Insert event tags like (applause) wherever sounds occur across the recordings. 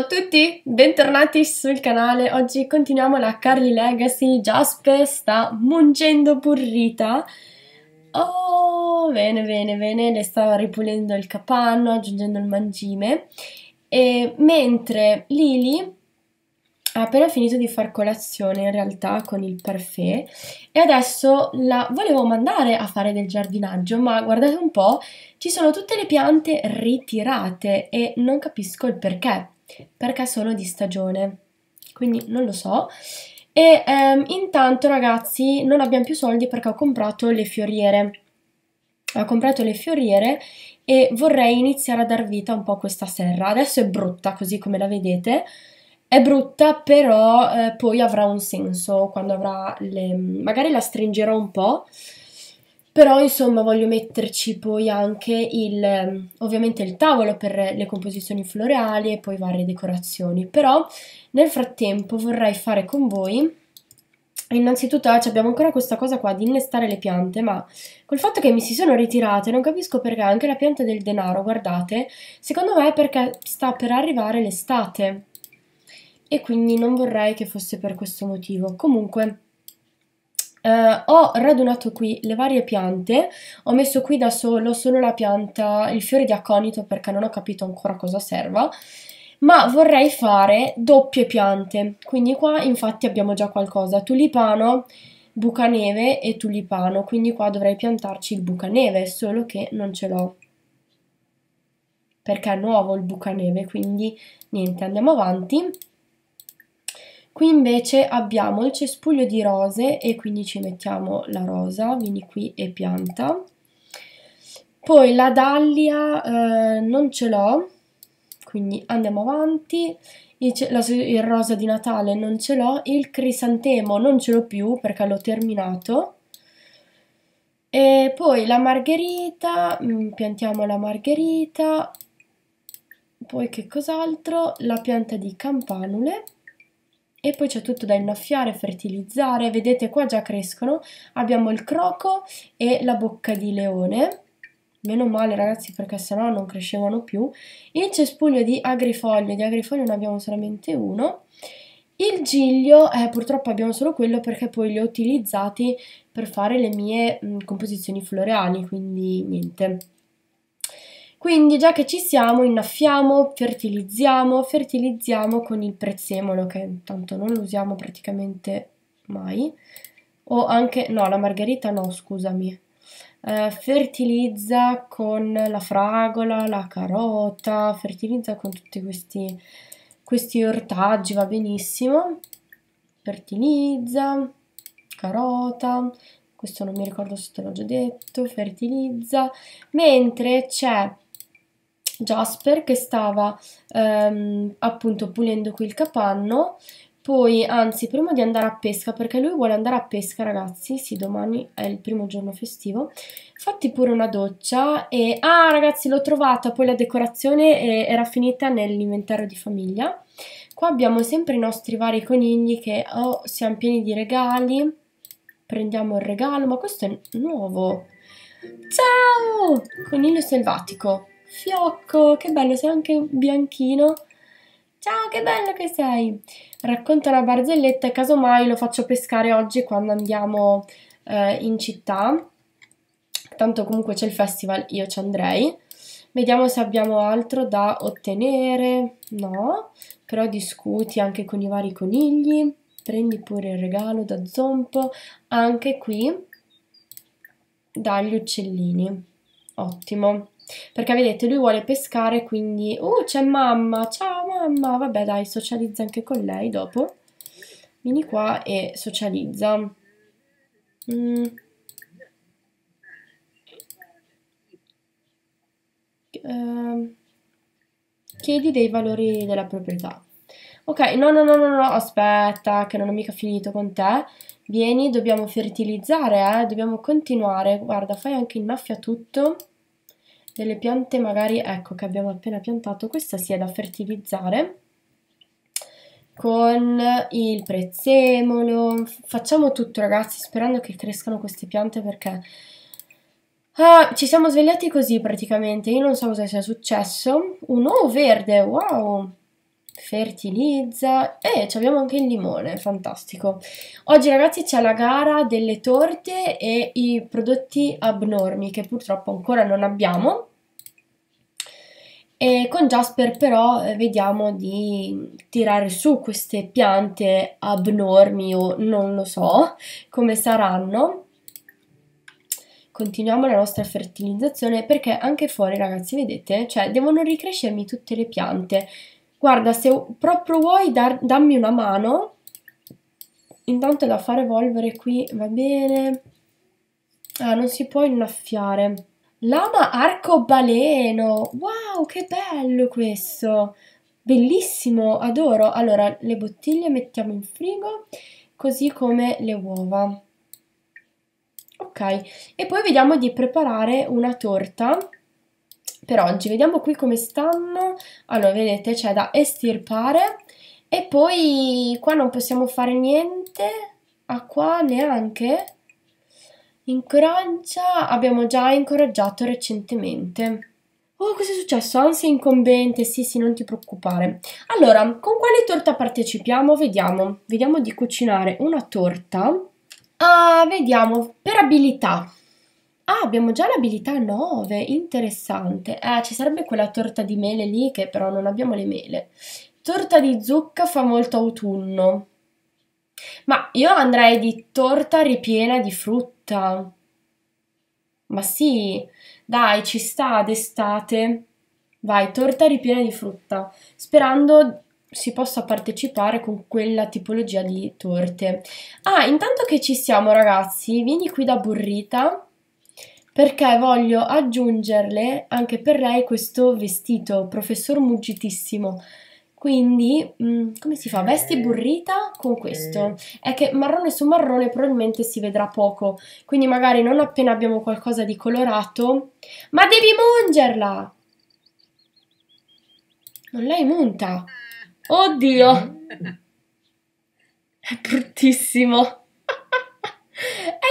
a tutti, bentornati sul canale. Oggi continuiamo la Carly Legacy. Jaspe sta mungendo burrita. Oh, bene, bene, bene. Le sta ripulendo il capanno, aggiungendo il mangime. E mentre Lily ha appena finito di far colazione in realtà con il parfait e adesso la volevo mandare a fare del giardinaggio ma guardate un po' ci sono tutte le piante ritirate e non capisco il perché perché sono di stagione. Quindi non lo so. E ehm, intanto, ragazzi, non abbiamo più soldi perché ho comprato le fioriere. Ho comprato le fioriere e vorrei iniziare a dar vita un po' a questa serra. Adesso è brutta così come la vedete. È brutta, però eh, poi avrà un senso quando avrà le... magari la stringerò un po' Però insomma voglio metterci poi anche il, ehm, ovviamente il tavolo per le composizioni floreali e poi varie decorazioni. Però nel frattempo vorrei fare con voi Innanzitutto eh, ah, abbiamo ancora questa cosa qua di innestare le piante, ma col fatto che mi si sono ritirate non capisco perché anche la pianta del denaro, guardate, secondo me è perché sta per arrivare l'estate e quindi non vorrei che fosse per questo motivo. Comunque, Uh, ho radunato qui le varie piante, ho messo qui da solo solo la pianta, il fiore di acconito perché non ho capito ancora cosa serva, ma vorrei fare doppie piante, quindi qua infatti abbiamo già qualcosa, tulipano, bucaneve e tulipano, quindi qua dovrei piantarci il bucaneve, solo che non ce l'ho perché è nuovo il bucaneve, quindi niente, andiamo avanti. Qui invece abbiamo il cespuglio di rose e quindi ci mettiamo la rosa, vieni qui e pianta. Poi la dahlia eh, non ce l'ho, quindi andiamo avanti. Il, il rosa di Natale non ce l'ho, il crisantemo non ce l'ho più perché l'ho terminato. E poi la margherita, mm, piantiamo la margherita, poi che cos'altro? La pianta di campanule e poi c'è tutto da innaffiare, fertilizzare, vedete qua già crescono, abbiamo il croco e la bocca di leone, meno male ragazzi perché sennò non crescevano più, il cespuglio di agrifoglio, di agrifoglio ne abbiamo solamente uno, il giglio, eh, purtroppo abbiamo solo quello perché poi li ho utilizzati per fare le mie mh, mm, composizioni floreali, quindi niente. Quindi già che ci siamo innaffiamo, fertilizziamo, fertilizziamo con il prezzemolo che intanto non lo usiamo praticamente mai o anche, no la margherita no scusami, eh, fertilizza con la fragola, la carota, fertilizza con tutti questi, questi ortaggi, va benissimo, fertilizza, carota, questo non mi ricordo se te l'ho già detto, fertilizza, mentre c'è Jasper che stava ehm, appunto pulendo qui il capanno poi, anzi, prima di andare a pesca, perché lui vuole andare a pesca, ragazzi, sì, domani è il primo giorno festivo, fatti pure una doccia e... Ah, ragazzi, l'ho trovata, poi la decorazione eh, era finita nell'inventario di famiglia. Qua abbiamo sempre i nostri vari conigli che, oh, siamo pieni di regali, prendiamo il regalo, ma questo è nuovo. Ciao! Coniglio selvatico. Fiocco, che bello, sei anche bianchino. Ciao, che bello che sei. Racconta una barzelletta e casomai lo faccio pescare oggi quando andiamo eh, in città. Tanto comunque c'è il festival, io ci andrei. Vediamo se abbiamo altro da ottenere. No, però discuti anche con i vari conigli. Prendi pure il regalo da zompo. Anche qui dagli uccellini. Ottimo. Perché vedete, lui vuole pescare, quindi... Oh, c'è mamma! Ciao mamma! Vabbè dai, socializza anche con lei dopo. Vieni qua e socializza. Mm. Uh, chiedi dei valori della proprietà. Ok, no, no, no, no, no, aspetta, che non ho mica finito con te. Vieni, dobbiamo fertilizzare, eh, dobbiamo continuare. Guarda, fai anche innaffiatutto. tutto delle piante magari, ecco, che abbiamo appena piantato, questa si è da fertilizzare con il prezzemolo, facciamo tutto ragazzi sperando che crescano queste piante perché ah, ci siamo svegliati così praticamente, io non so cosa sia successo, un uovo verde, wow, fertilizza e abbiamo anche il limone, fantastico. Oggi ragazzi c'è la gara delle torte e i prodotti abnormi che purtroppo ancora non abbiamo. E con Jasper però eh, vediamo di tirare su queste piante abnormi o non lo so come saranno continuiamo la nostra fertilizzazione perché anche fuori ragazzi vedete cioè devono ricrescermi tutte le piante Guarda, se proprio vuoi dar, dammi una mano, intanto da fa revolvere qui, va bene. Ah, non si può innaffiare. Lama arcobaleno! Wow, che bello questo! Bellissimo, adoro! Allora, le bottiglie mettiamo in frigo, così come le uova. Ok, e poi vediamo di preparare una torta per oggi. Vediamo qui come stanno. Allora, vedete, c'è da estirpare e poi qua non possiamo fare niente. A ah, qua neanche. Incoraggia, abbiamo già incoraggiato recentemente. Oh, cosa è successo? Ansia incombente, sì sì, non ti preoccupare. Allora, con quale torta partecipiamo? Vediamo, vediamo di cucinare una torta. Ah, vediamo, per abilità, Ah, abbiamo già l'abilità 9, interessante. Ah, ci sarebbe quella torta di mele lì che però non abbiamo le mele. Torta di zucca fa molto autunno. Ma io andrei di torta ripiena di frutta. Ma sì, dai, ci sta d'estate. Vai, torta ripiena di frutta, sperando si possa partecipare con quella tipologia di torte. Ah, intanto che ci siamo ragazzi, vieni qui da burrita perché voglio aggiungerle anche per lei questo vestito, professor muggitissimo. Quindi, mh, mm, come si fa? Vesti burrita con questo. È che marrone su marrone probabilmente si vedrà poco, quindi magari non appena abbiamo qualcosa di colorato... Ma devi mungerla! Non l'hai munta! Oddio! (laughs) È bruttissimo! (laughs)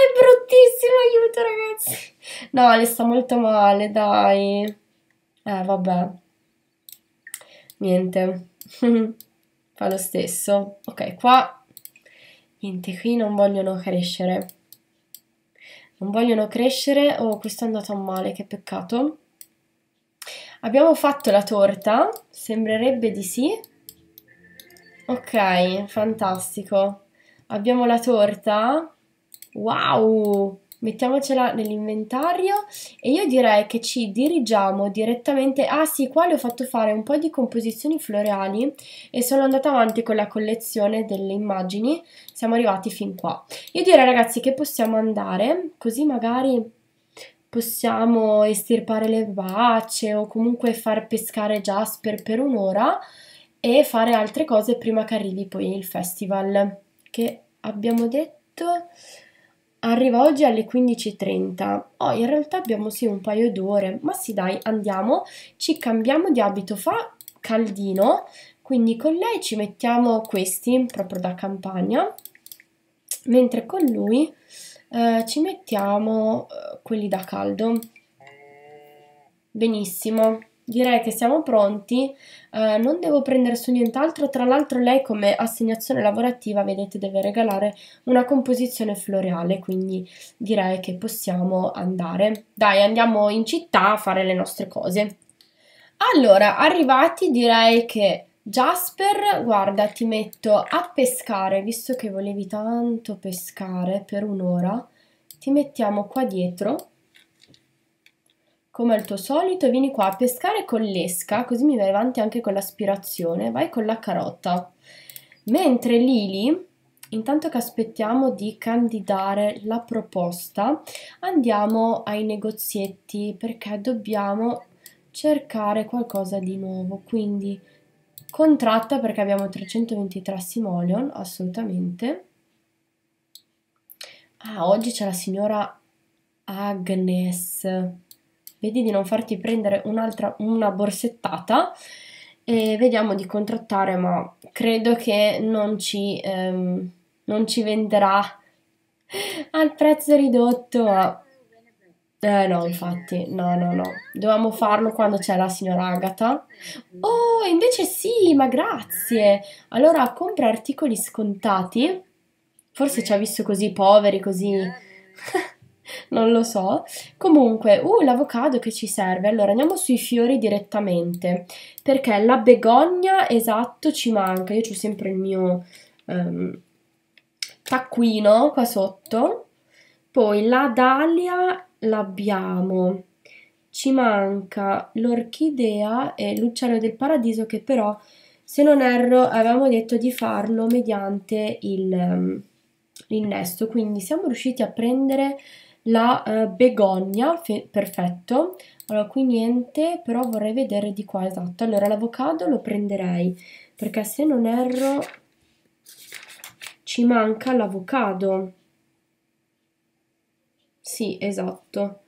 È bruttissimo, aiuto ragazzi! No, le sta molto male, dai. Eh, vabbè. Niente. (laughs) Fa lo stesso. Ok, qua... Niente, qui non vogliono crescere. Non vogliono crescere. Oh, questo è andato a male, che peccato. Abbiamo fatto la torta. Sembrerebbe di sì. Ok, fantastico. Abbiamo la torta. Wow! mettiamocela nell'inventario e io direi che ci dirigiamo direttamente, ah sì qua le ho fatto fare un po' di composizioni floreali e sono andata avanti con la collezione delle immagini, siamo arrivati fin qua. Io direi ragazzi che possiamo andare, così magari possiamo estirpare le bacie o comunque far pescare Jasper per un'ora e fare altre cose prima che arrivi poi il festival che abbiamo detto Arriva oggi alle 15.30. Oh, in realtà abbiamo sì un paio d'ore, ma sì dai, andiamo, ci cambiamo di abito, fa caldino, quindi con lei ci mettiamo questi, proprio da campagna, mentre con lui eh, ci mettiamo eh, quelli da caldo. Benissimo direi che siamo pronti, eh, non devo prendere su nient'altro, tra l'altro lei come assegnazione lavorativa, vedete, deve regalare una composizione floreale, quindi direi che possiamo andare. Dai, andiamo in città a fare le nostre cose. Allora, arrivati direi che Jasper, guarda, ti metto a pescare, visto che volevi tanto pescare per un'ora, ti mettiamo qua dietro come al tuo solito vieni qua a pescare con l'esca, così mi vai avanti anche con l'aspirazione, vai con la carota. Mentre Lili, intanto che aspettiamo di candidare la proposta, andiamo ai negozietti perché dobbiamo cercare qualcosa di nuovo, quindi contratta perché abbiamo 323 simoleon, assolutamente. Ah, oggi c'è la signora Agnes vedi di non farti prendere un'altra, una borsettata e vediamo di contrattare, ma credo che non ci, ehm, non ci venderà (laughs) al prezzo ridotto, ma... Eh no, infatti, no, no, no. Dovevamo farlo quando c'è la signora Agata. Oh, invece sì, ma grazie. Allora, compra articoli scontati. Forse ci ha visto così poveri, così... (laughs) non lo so. Comunque, uh, l'avocado che ci serve. Allora, andiamo sui fiori direttamente, perché la begogna, esatto, ci manca. Io ho sempre il mio um, taccuino qua sotto. Poi la dalia l'abbiamo. Ci manca l'orchidea e l'uccello del paradiso che però, se non erro, avevamo detto di farlo mediante il... Um, l'innesto, quindi siamo riusciti a prendere la eh, begogna, perfetto, allora qui niente, però vorrei vedere di qua, esatto, allora l'avocado lo prenderei, perché se non erro ci manca l'avocado, sì esatto,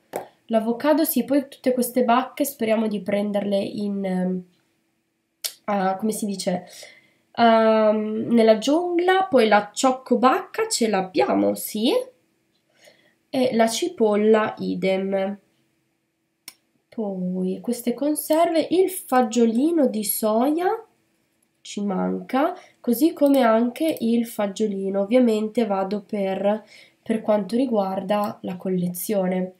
l'avocado sì, poi tutte queste bacche speriamo di prenderle in, uh, come si dice, um, nella giungla, poi la cioccobacca ce l'abbiamo, sì, e la cipolla idem. Poi queste conserve, il fagiolino di soia ci manca, così come anche il fagiolino. Ovviamente vado per, per quanto riguarda la collezione.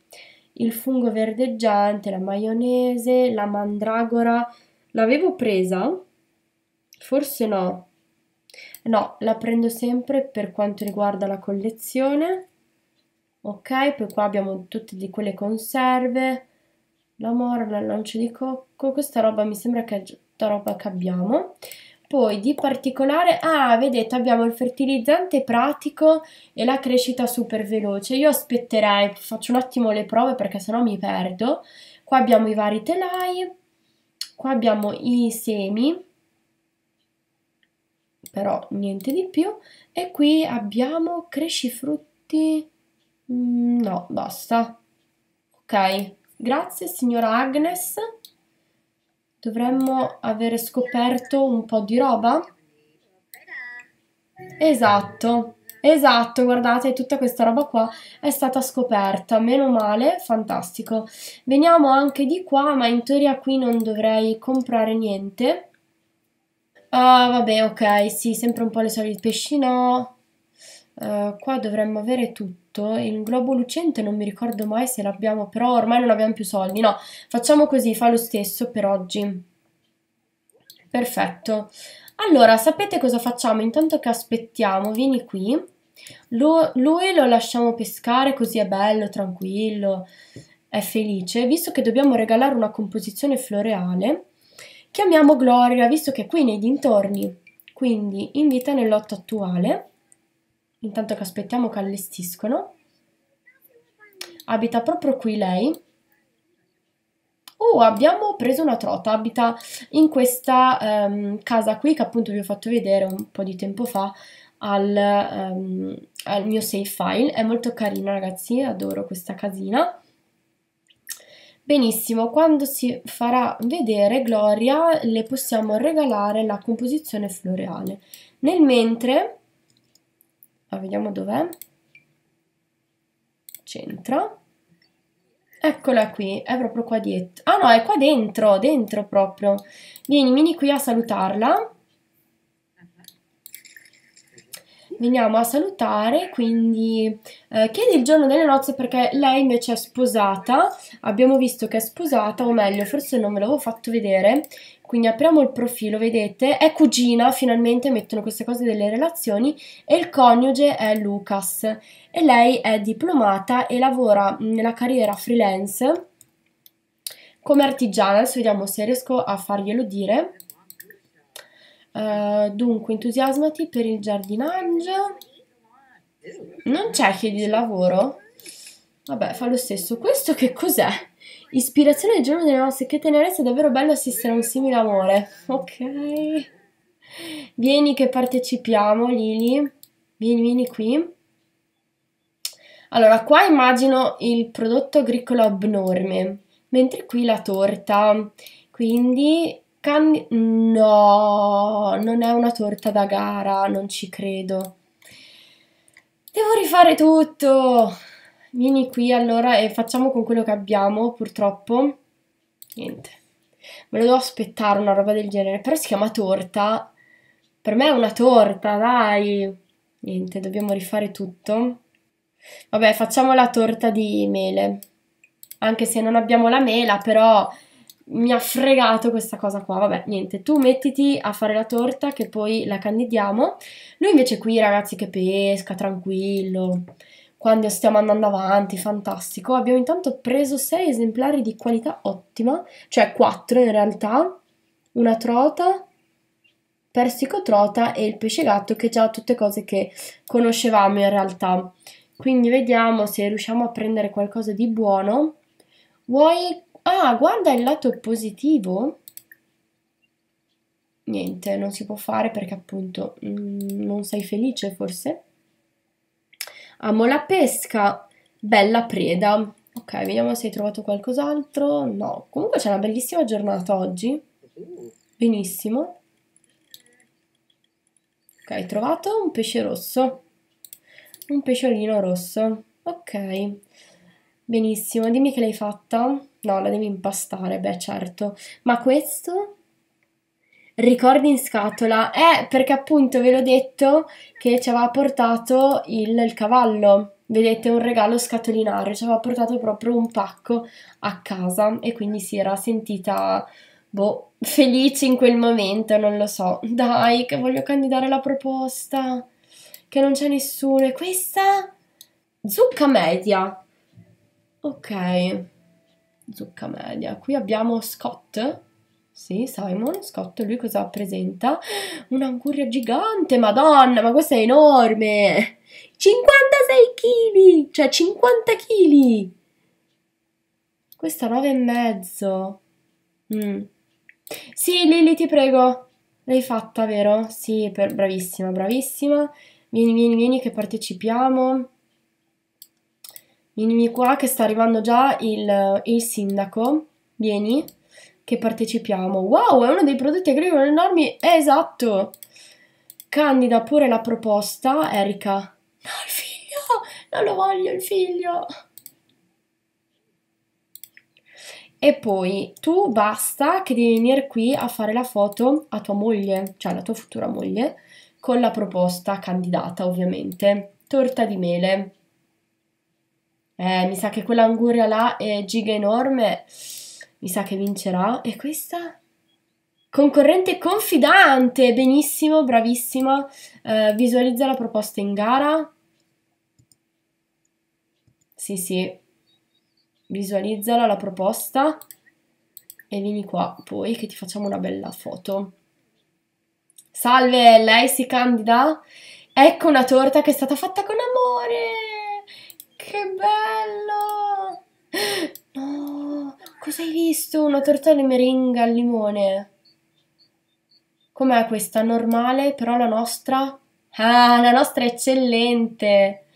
Il fungo verdeggiante, la maionese, la mandragora. L'avevo presa? Forse no. No, la prendo sempre per quanto riguarda la collezione ok poi qua abbiamo tutte di quelle conserve la morna, il lancio di cocco questa roba mi sembra che è tutta roba che abbiamo poi di particolare, ah vedete abbiamo il fertilizzante pratico e la crescita super veloce, io aspetterei, faccio un attimo le prove perché sennò mi perdo, qua abbiamo i vari telai, qua abbiamo i semi, però niente di più, e qui abbiamo cresci frutti, Mm, no, basta. Ok, grazie signora Agnes. Dovremmo avere scoperto un po' di roba. Esatto, esatto, guardate, tutta questa roba qua è stata scoperta, meno male, fantastico. Veniamo anche di qua, ma in teoria qui non dovrei comprare niente. Ah, vabbè, ok, sì, sempre un po' le solite pesci, no. Eh, qua dovremmo avere tutto. Il globo lucente non mi ricordo mai se l'abbiamo, però ormai non abbiamo più soldi. No, facciamo così, fa lo stesso per oggi. Perfetto. Allora, sapete cosa facciamo? Intanto che aspettiamo, vieni qui. Lo, lui lo lasciamo pescare così è bello, tranquillo, è felice. Visto che dobbiamo regalare una composizione floreale, chiamiamo Gloria, visto che è qui nei dintorni. Quindi invita nell'otto attuale intanto che aspettiamo che allestiscono. Abita proprio qui lei. Oh, abbiamo preso una trota, abita in questa um, casa qui che appunto vi ho fatto vedere un po' di tempo fa al, um, al mio save file. È molto carina ragazzi, adoro questa casina. Benissimo, quando si farà vedere Gloria le possiamo regalare la composizione floreale. Nel mentre Ah, vediamo dov'è. Centro. Eccola qui, è proprio qua dietro. Ah no, è qua dentro, dentro proprio. Vieni, vieni qui a salutarla. Veniamo a salutare, quindi eh, chiedi il giorno delle nozze perché lei invece è sposata. Abbiamo visto che è sposata, o meglio, forse non ve l'avevo fatto vedere. Quindi apriamo il profilo, vedete, è cugina, finalmente mettono queste cose delle relazioni e il coniuge è Lucas e lei è diplomata e lavora nella carriera freelance come artigiana, adesso vediamo se riesco a farglielo dire. Uh, dunque, entusiasmati per il giardinaggio. Non c'è chi di lavoro? Vabbè, fa lo stesso. Questo che cos'è? Ispirazione del giorno delle nostre, che tenerezza, è davvero bello assistere a un simile amore. Ok. Vieni che partecipiamo, Lili. Vieni, vieni qui. Allora, qua immagino il prodotto agricolo abnorme, mentre qui la torta. Quindi, can... no, non è una torta da gara, non ci credo. Devo rifare tutto! Vieni qui allora e facciamo con quello che abbiamo, purtroppo. Niente. Me lo devo aspettare una roba del genere. Però si chiama torta. Per me è una torta, dai. Niente, dobbiamo rifare tutto. Vabbè, facciamo la torta di mele. Anche se non abbiamo la mela, però mi ha fregato questa cosa qua. Vabbè, niente, tu mettiti a fare la torta che poi la candidiamo. Lui invece qui, ragazzi, che pesca, tranquillo quando stiamo andando avanti, fantastico. Abbiamo intanto preso 6 esemplari di qualità ottima, cioè 4 in realtà, una trota, persico trota e il pesce gatto che già tutte cose che conoscevamo in realtà. Quindi vediamo se riusciamo a prendere qualcosa di buono. Vuoi... Ah, guarda il lato positivo. Niente, non si può fare perché appunto mh, mm, non sei felice forse. Amo la pesca, bella preda. Ok, vediamo se hai trovato qualcos'altro. No, comunque c'è una bellissima giornata oggi. Benissimo. Ok, hai trovato un pesce rosso. Un pesciolino rosso. Ok. Benissimo, dimmi che l'hai fatta. No, la devi impastare, beh certo. Ma questo? ricordi in scatola? Eh, perché appunto ve l'ho detto che ci aveva portato il, il cavallo. Vedete, un regalo scatolinare, ci aveva portato proprio un pacco a casa e quindi si era sentita, boh, felice in quel momento, non lo so. Dai, che voglio candidare la proposta, che non c'è nessuno. E questa? Zucca media. Ok, zucca media. Qui abbiamo Scott sì, Simon Scott, lui cosa presenta? Un'anguria gigante, madonna, ma questa è enorme! 56 kg, cioè 50 kg! Questa 9 e mezzo. Mm. Sì, Lily, ti prego. L'hai fatta, vero? Sì, per... bravissima, bravissima. Vieni, vieni, vieni che partecipiamo. Vieni qua che sta arrivando già il, il sindaco. Vieni che partecipiamo. Wow, è uno dei prodotti agricoli enormi. Eh, esatto. Candida pure la proposta, Erika. (laughs) No, il figlio! Non lo voglio il figlio! E poi tu basta che devi venire qui a fare la foto a tua moglie, cioè alla tua futura moglie, con la proposta candidata ovviamente. Torta di mele. Eh, mi sa che quell'anguria là è giga enorme mi sa che vincerò. E questa? Concorrente confidante, benissimo, bravissima. Uh, eh, visualizza la proposta in gara. Sì, sì, visualizzala la proposta e vieni qua poi che ti facciamo una bella foto. Salve, lei si candida? Ecco una torta che è stata fatta con amore! Che bella! Cosa hai visto? Una torta di meringa al limone. Com'è questa? Normale, però la nostra... Ah, la nostra è eccellente!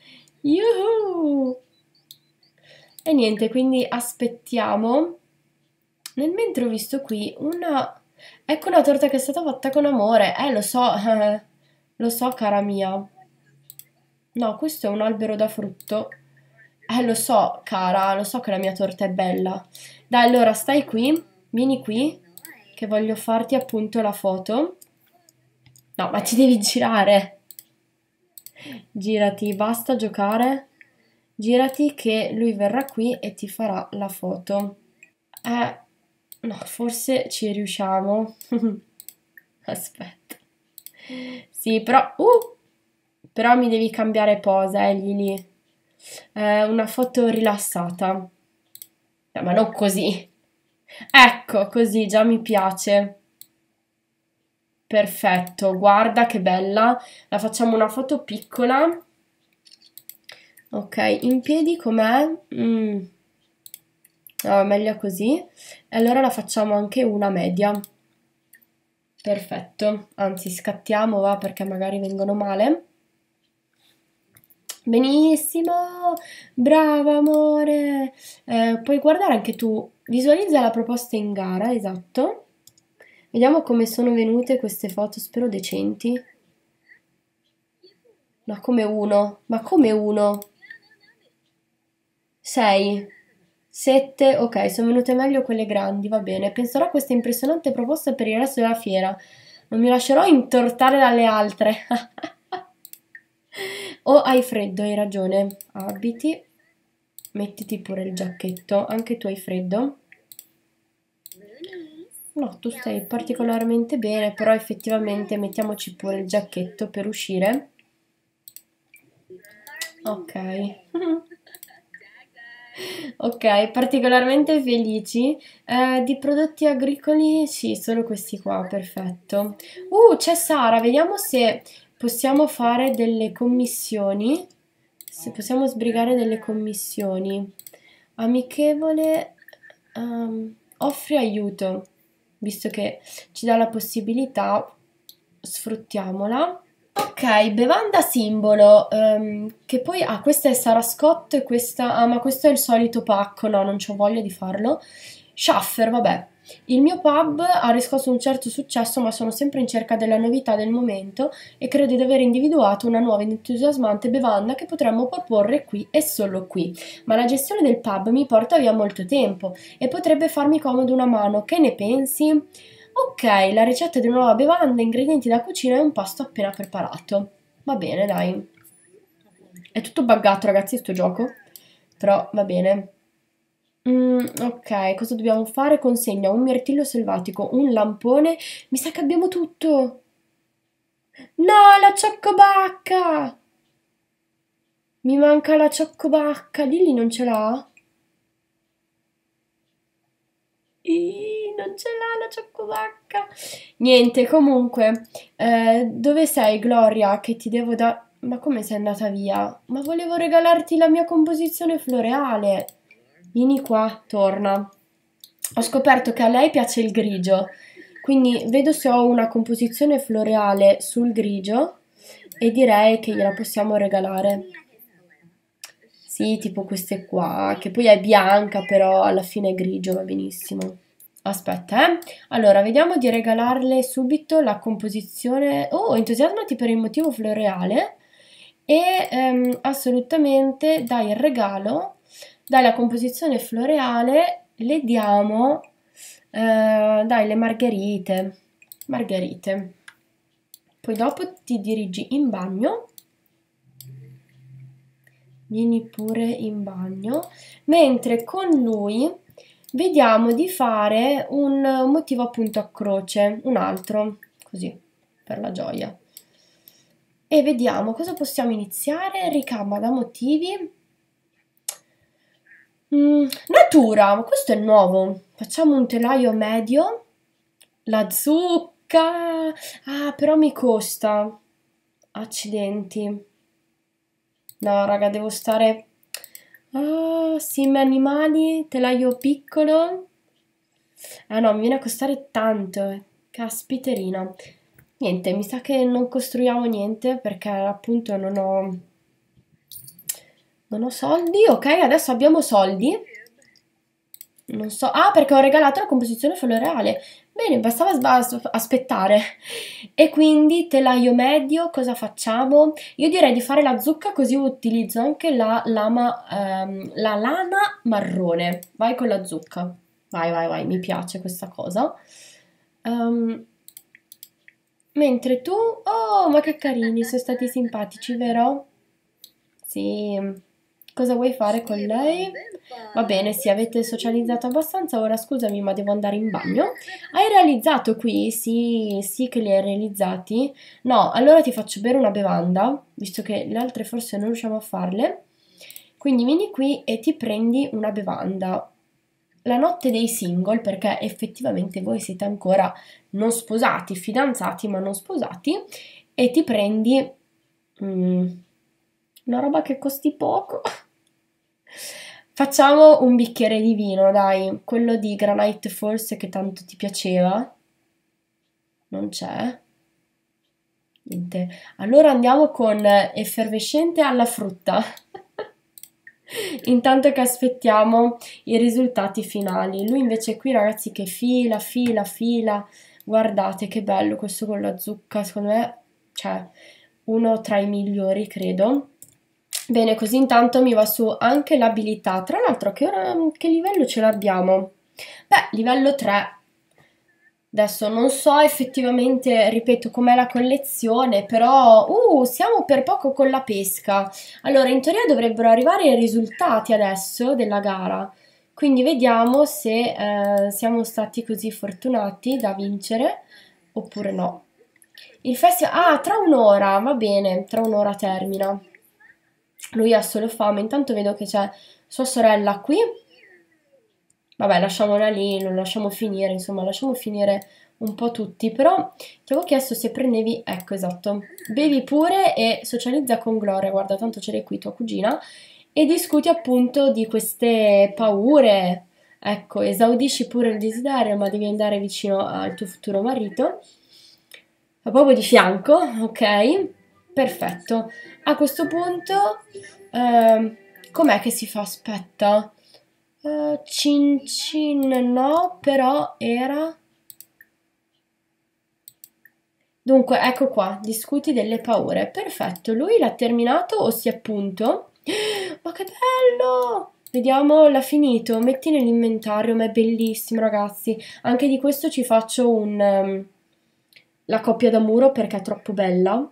Yuhu! E niente, quindi aspettiamo. Nel mentre ho visto qui una... Ecco una torta che è stata fatta con amore. Eh, lo so, (laughs) lo so, cara mia. No, questo è un albero da frutto. Eh, lo so, cara, lo so che la mia torta è bella. Dai, allora stai qui, vieni qui, che voglio farti appunto la foto. No, ma ti devi girare. Girati, basta giocare. Girati che lui verrà qui e ti farà la foto. Eh, no, forse ci riusciamo. (laughs) Aspetta. Sì, però... Uh, però mi devi cambiare posa, eh, Lili. Eh, una foto rilassata. Cioè, ma non così. Ecco, così già mi piace. Perfetto, guarda che bella. La facciamo una foto piccola. Ok, in piedi com'è? Mm. Ah, meglio così. E allora la facciamo anche una media. Perfetto, anzi scattiamo va perché magari vengono male. Benissimo, brava amore. Eh, puoi guardare anche tu, visualizza la proposta in gara, esatto. Vediamo come sono venute queste foto, spero decenti. Ma come uno, ma come uno? Sei. Sette? ok, sono venute meglio quelle grandi, va bene. Penserò a questa impressionante proposta per il resto della fiera. Non mi lascerò intortare dalle altre. (laughs) O hai freddo, hai ragione. Abiti. Mettiti pure il giacchetto. Anche tu hai freddo. No, tu stai particolarmente bene, però effettivamente mettiamoci pure il giacchetto per uscire. Ok. (laughs) ok, particolarmente felici. Eh, di prodotti agricoli, sì, solo questi qua, perfetto. Uh, c'è Sara, vediamo se possiamo fare delle commissioni, se possiamo sbrigare delle commissioni. Amichevole um, ehm, offre aiuto, visto che ci dà la possibilità, sfruttiamola. Ok, bevanda simbolo, um, che poi, ah, questa è Sara Scott questa, ah, ma questo è il solito pacco, no, non ho voglia di farlo. Shaffer, vabbè, il mio pub ha riscosso un certo successo, ma sono sempre in cerca della novità del momento e credo di aver individuato una nuova ed entusiasmante bevanda che potremmo proporre qui e solo qui. Ma la gestione del pub mi porta via molto tempo e potrebbe farmi comodo una mano. Che ne pensi? Ok, la ricetta di una nuova bevanda, ingredienti da cucina e un pasto appena preparato. Va bene, dai. È tutto buggato, ragazzi, sto gioco. Però va bene. Mm, ok, cosa dobbiamo fare? Consegna un mirtillo selvatico, un lampone. Mi sa che abbiamo tutto. No, la cioccobacca! Mi manca la cioccobacca. Lili non ce l'ha? non ce l'ha la cioccobacca. Niente, comunque, eh, dove sei Gloria che ti devo dare... Ma come sei andata via? Ma volevo regalarti la mia composizione floreale vieni qua, torna. Ho scoperto che a lei piace il grigio, quindi vedo se ho una composizione floreale sul grigio e direi che gliela possiamo regalare. Sì, tipo queste qua, che poi è bianca però alla fine è grigio, va benissimo. Aspetta, eh. Allora, vediamo di regalarle subito la composizione... Oh, entusiasmati per il motivo floreale. E ehm, assolutamente dai il regalo dalla composizione floreale le diamo, eh, dai, le margherite, margherite. Poi dopo ti dirigi in bagno, vieni pure in bagno, mentre con lui vediamo di fare un motivo appunto a croce, un altro, così, per la gioia. E vediamo cosa possiamo iniziare, ricamba da motivi Mm, natura, questo è nuovo. Facciamo un telaio medio. La zucca. Ah, però mi costa. Accidenti. No, raga, devo stare... Ah, sim animali, telaio piccolo. Ah no, mi viene a costare tanto. Eh. Caspiterina. Niente, mi sa che non costruiamo niente perché appunto non ho non ho soldi, ok, adesso abbiamo soldi. Non so, ah perché ho regalato la composizione floreale. Bene, bastava aspettare. E quindi telaio medio, cosa facciamo? Io direi di fare la zucca così utilizzo anche la, lama, ehm, la lana marrone. Vai con la zucca. Vai, vai, vai, mi piace questa cosa. Um, mentre tu... Oh, ma che carini, sono stati simpatici, vero? Sì. Cosa vuoi fare con lei? Va bene, sì, avete socializzato abbastanza, ora scusami ma devo andare in bagno. Hai realizzato qui? Sì, sì che li hai realizzati. No, allora ti faccio bere una bevanda, visto che le altre forse non riusciamo a farle. Quindi vieni qui e ti prendi una bevanda. La notte dei single, perché effettivamente voi siete ancora non sposati, fidanzati ma non sposati, e ti prendi... Mm, una roba che costi poco. (laughs) Facciamo un bicchiere di vino, dai, quello di Granite forse che tanto ti piaceva. Non c'è? Niente. Allora andiamo con effervescente alla frutta. (laughs) Intanto che aspettiamo i risultati finali. Lui invece qui, ragazzi, che fila, fila, fila. Guardate che bello questo con la zucca, secondo me, cioè, uno tra i migliori, credo. Bene, così intanto mi va su anche l'abilità. Tra l'altro, che, ora, che livello ce l'abbiamo? Beh, livello 3. Adesso non so effettivamente, ripeto, com'è la collezione, però uh, siamo per poco con la pesca. Allora, in teoria dovrebbero arrivare i risultati adesso della gara. Quindi vediamo se eh, siamo stati così fortunati da vincere oppure no. Il festival... Ah, tra un'ora, va bene, tra un'ora termina. Lui ha solo fame, intanto vedo che c'è sua sorella qui. Vabbè, lasciamola lì, non lasciamo finire, insomma, lasciamo finire un po' tutti, però ti avevo chiesto se prendevi, ecco esatto, bevi pure e socializza con Gloria, guarda tanto c'era qui tua cugina, e discuti appunto di queste paure, ecco, esaudisci pure il desiderio, ma devi andare vicino al tuo futuro marito, proprio di fianco, ok? Perfetto. A questo punto, eh, com'è che si fa? Aspetta. Uh, cin cin no, però era... Dunque, ecco qua, discuti delle paure. Perfetto, lui l'ha terminato o si è appunto? (gasps) Ma che bello! Vediamo, l'ha finito. Metti nell'inventario, ma è bellissimo, ragazzi. Anche di questo ci faccio un... Um, la coppia da muro perché è troppo bella.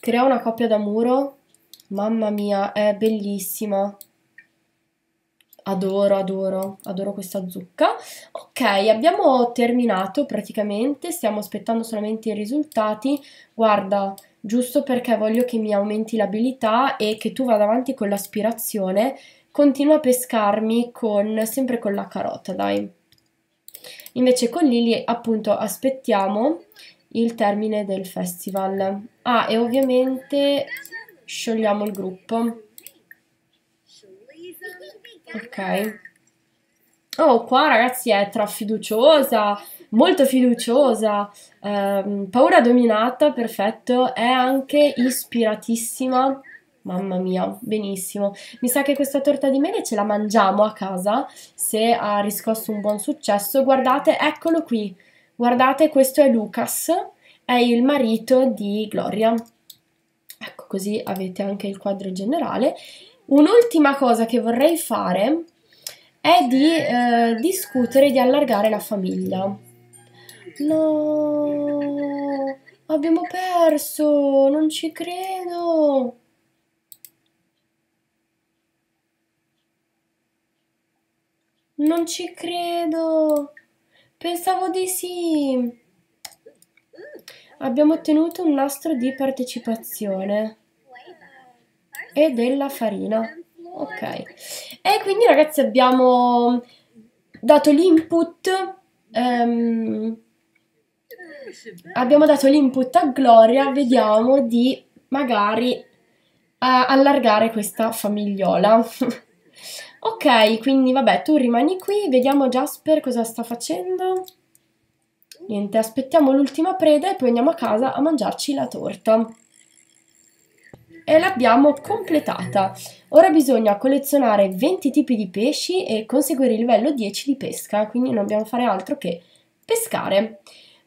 Crea una coppia da muro. Mamma mia, è bellissima. Adoro, adoro, adoro questa zucca. Ok, abbiamo terminato praticamente, stiamo aspettando solamente i risultati. Guarda, giusto perché voglio che mi aumenti l'abilità e che tu vada avanti con l'aspirazione, continua a pescarmi con, sempre con la carota, dai. Invece con Lily appunto aspettiamo il termine del festival. Ah, e ovviamente sciogliamo il gruppo. Ok. Oh, qua ragazzi è tra fiduciosa, molto fiduciosa, eh, paura dominata, perfetto, è anche ispiratissima. Mamma mia, benissimo. Mi sa che questa torta di mele ce la mangiamo a casa se ha riscosso un buon successo. Guardate, eccolo qui. Guardate, questo è Lucas è il marito di Gloria. Ecco, così avete anche il quadro generale. Un'ultima cosa che vorrei fare è di eh, discutere di allargare la famiglia. No, abbiamo perso, non ci credo. Non ci credo. Pensavo di sì abbiamo ottenuto un nastro di partecipazione e della farina. Ok. E quindi ragazzi abbiamo dato l'input um, abbiamo dato l'input a Gloria, vediamo di magari uh, allargare questa famigliola. (laughs) ok, quindi vabbè, tu rimani qui, vediamo Jasper cosa sta facendo. Niente, aspettiamo l'ultima preda e poi andiamo a casa a mangiarci la torta. E l'abbiamo completata. Ora bisogna collezionare 20 tipi di pesci e conseguire il livello 10 di pesca, quindi non dobbiamo fare altro che pescare.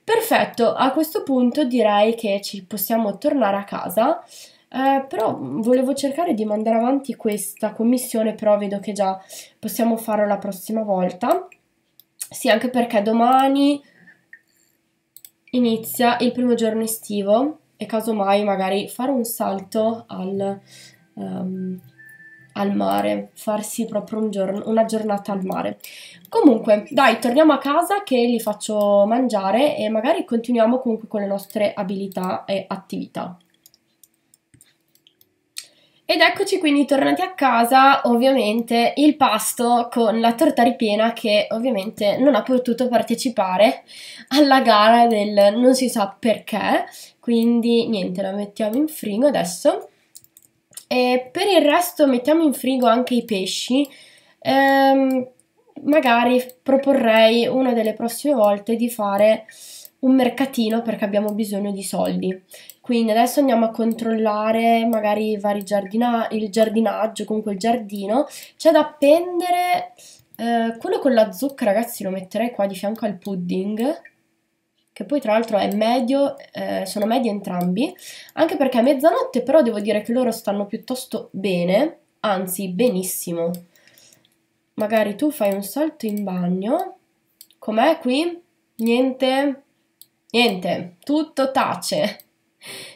Perfetto, a questo punto direi che ci possiamo tornare a casa. Eh, però volevo cercare di mandare avanti questa commissione, però vedo che già possiamo farlo la prossima volta. Sì, anche perché domani inizia il primo giorno estivo e casomai magari fare un salto al, um, al mare, farsi proprio un giorno, una giornata al mare. Comunque, dai, torniamo a casa che li faccio mangiare e magari continuiamo comunque con le nostre abilità e attività. Ed eccoci quindi tornati a casa, ovviamente il pasto con la torta ripiena che ovviamente non ha potuto partecipare alla gara del non si sa perché, quindi niente, la mettiamo in frigo adesso. E per il resto mettiamo in frigo anche i pesci, ehm, magari proporrei una delle prossime volte di fare un mercatino perché abbiamo bisogno di soldi. Quindi adesso andiamo a controllare magari giardina- il giardinaggio, comunque il giardino. C'è da appendere eh, quello con la zucca, ragazzi, lo metterei qua di fianco al pudding. Che poi tra l'altro è medio, eh, sono medi entrambi. Anche perché a mezzanotte però devo dire che loro stanno piuttosto bene, anzi benissimo. Magari tu fai un salto in bagno. Com'è qui? Niente? Niente, tutto tace.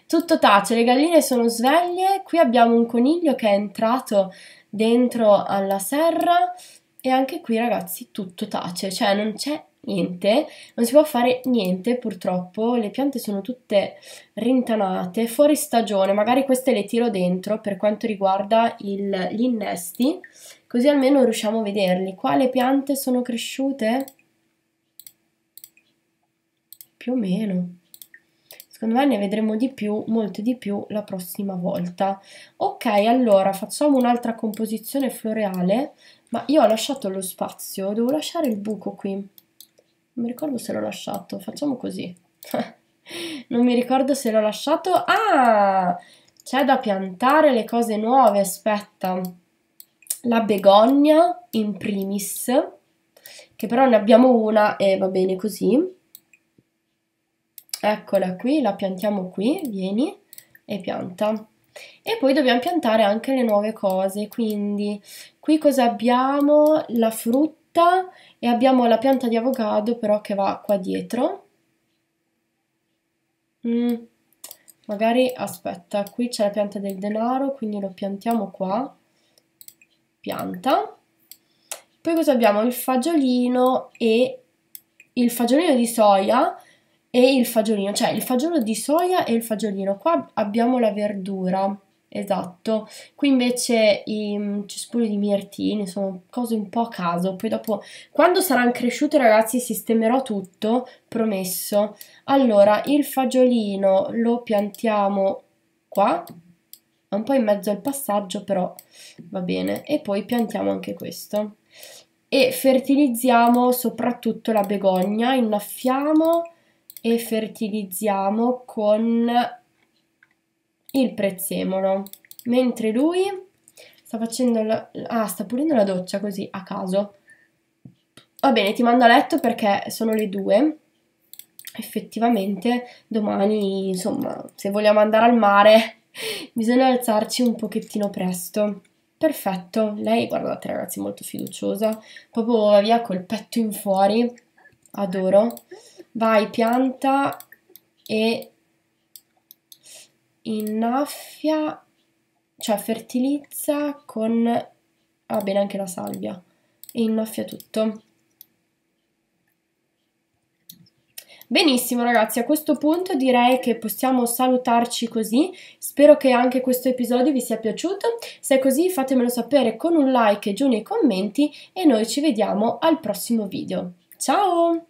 Tutto tace, le galline sono sveglie. Qui abbiamo un coniglio che è entrato dentro alla serra e anche qui ragazzi tutto tace, cioè non c'è niente, non si può fare niente purtroppo, le piante sono tutte rintanate, fuori stagione, magari queste le tiro dentro per quanto riguarda il, gli innesti, così almeno riusciamo a vederli. Qua le piante sono cresciute? Più o meno. Secondo me ne vedremo di più, molte di più la prossima volta. Ok, allora facciamo un'altra composizione floreale, ma io ho lasciato lo spazio, devo lasciare il buco qui. Non mi ricordo se l'ho lasciato, facciamo così. (laughs) non mi ricordo se l'ho lasciato. Ah, c'è da piantare le cose nuove, aspetta. La begonia in primis, che però ne abbiamo una e va bene così eccola qui, la piantiamo qui, vieni e pianta. E poi dobbiamo piantare anche le nuove cose, quindi qui cosa abbiamo? La frutta e abbiamo la pianta di avocado però che va qua dietro. Mm, magari, aspetta, qui c'è la pianta del denaro, quindi lo piantiamo qua. Pianta. Poi cosa abbiamo? Il fagiolino e il fagiolino di soia e il fagiolino, cioè il fagiolo di soia e il fagiolino. Qua abbiamo la verdura, esatto. Qui invece i mm, cespugli di mirtini, sono cose un po' a caso. Poi dopo, quando saranno cresciute ragazzi, sistemerò tutto, promesso. Allora, il fagiolino lo piantiamo qua, un po' in mezzo al passaggio, però va bene. E poi piantiamo anche questo. E fertilizziamo soprattutto la begonia, innaffiamo e fertilizziamo con il prezzemolo. Mentre lui sta facendo la... Ah, sta pulendo la doccia così, a caso. Va bene, ti mando a letto perché sono le due. Effettivamente domani, insomma, se vogliamo andare al mare (laughs) bisogna alzarci un pochettino presto. Perfetto, lei guardate ragazzi molto fiduciosa, proprio va via col petto in fuori, adoro. Vai, pianta e innaffia, cioè fertilizza con... Ah, bene, anche la salvia. E innaffia tutto. Benissimo ragazzi, a questo punto direi che possiamo salutarci così, spero che anche questo episodio vi sia piaciuto, se è così fatemelo sapere con un like giù nei commenti e noi ci vediamo al prossimo video. Ciao!